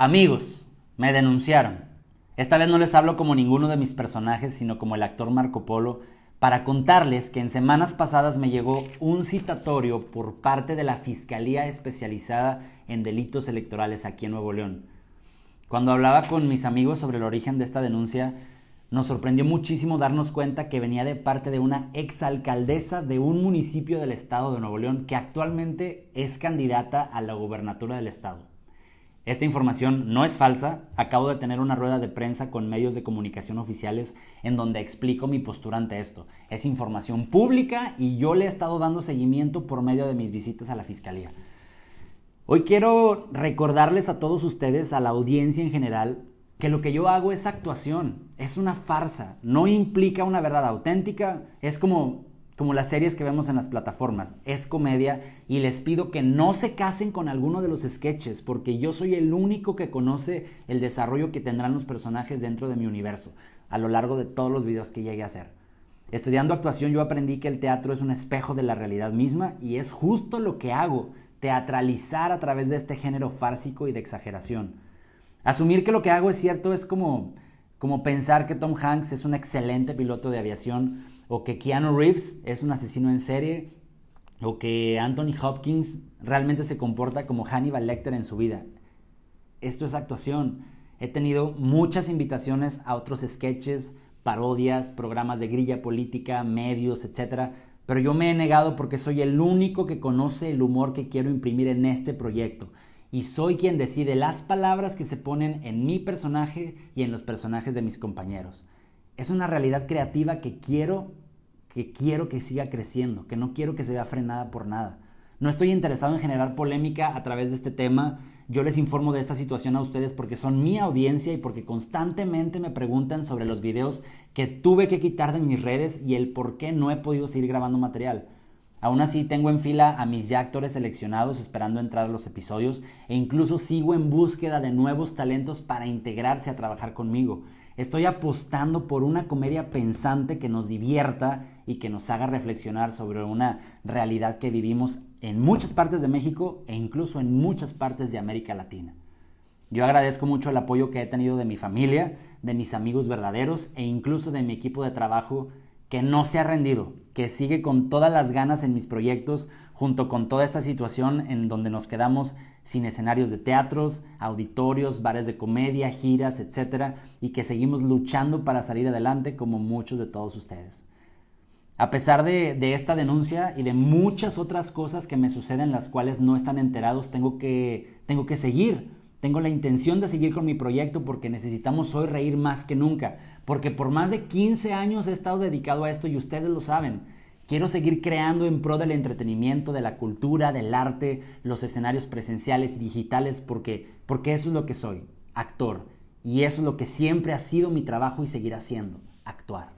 Amigos, me denunciaron. Esta vez no les hablo como ninguno de mis personajes, sino como el actor Marco Polo, para contarles que en semanas pasadas me llegó un citatorio por parte de la Fiscalía Especializada en Delitos Electorales aquí en Nuevo León. Cuando hablaba con mis amigos sobre el origen de esta denuncia, nos sorprendió muchísimo darnos cuenta que venía de parte de una exalcaldesa de un municipio del estado de Nuevo León que actualmente es candidata a la gubernatura del estado. Esta información no es falsa, acabo de tener una rueda de prensa con medios de comunicación oficiales en donde explico mi postura ante esto. Es información pública y yo le he estado dando seguimiento por medio de mis visitas a la Fiscalía. Hoy quiero recordarles a todos ustedes, a la audiencia en general, que lo que yo hago es actuación, es una farsa, no implica una verdad auténtica, es como como las series que vemos en las plataformas. Es comedia y les pido que no se casen con alguno de los sketches porque yo soy el único que conoce el desarrollo que tendrán los personajes dentro de mi universo a lo largo de todos los videos que llegué a hacer. Estudiando actuación yo aprendí que el teatro es un espejo de la realidad misma y es justo lo que hago, teatralizar a través de este género fársico y de exageración. Asumir que lo que hago es cierto es como, como pensar que Tom Hanks es un excelente piloto de aviación o que Keanu Reeves es un asesino en serie, o que Anthony Hopkins realmente se comporta como Hannibal Lecter en su vida. Esto es actuación. He tenido muchas invitaciones a otros sketches, parodias, programas de grilla política, medios, etc. Pero yo me he negado porque soy el único que conoce el humor que quiero imprimir en este proyecto. Y soy quien decide las palabras que se ponen en mi personaje y en los personajes de mis compañeros es una realidad creativa que quiero, que quiero que siga creciendo, que no quiero que se vea frenada por nada. No estoy interesado en generar polémica a través de este tema. Yo les informo de esta situación a ustedes porque son mi audiencia y porque constantemente me preguntan sobre los videos que tuve que quitar de mis redes y el por qué no he podido seguir grabando material. Aún así tengo en fila a mis ya actores seleccionados esperando entrar a los episodios e incluso sigo en búsqueda de nuevos talentos para integrarse a trabajar conmigo. Estoy apostando por una comedia pensante que nos divierta y que nos haga reflexionar sobre una realidad que vivimos en muchas partes de México e incluso en muchas partes de América Latina. Yo agradezco mucho el apoyo que he tenido de mi familia, de mis amigos verdaderos e incluso de mi equipo de trabajo que no se ha rendido, que sigue con todas las ganas en mis proyectos, junto con toda esta situación en donde nos quedamos sin escenarios de teatros, auditorios, bares de comedia, giras, etc. Y que seguimos luchando para salir adelante como muchos de todos ustedes. A pesar de, esta denuncia y de muchas otras cosas que me suceden las cuales no están enterados, tengo que, tengo que seguir tengo la intención de seguir con mi proyecto porque necesitamos hoy reír más que nunca, porque por más de 15 años he estado dedicado a esto y ustedes lo saben. Quiero seguir creando en pro del entretenimiento, de la cultura, del arte, los escenarios presenciales y digitales porque porque eso es lo que soy, actor, y eso es lo que siempre ha sido mi trabajo y seguirá siendo, actuar.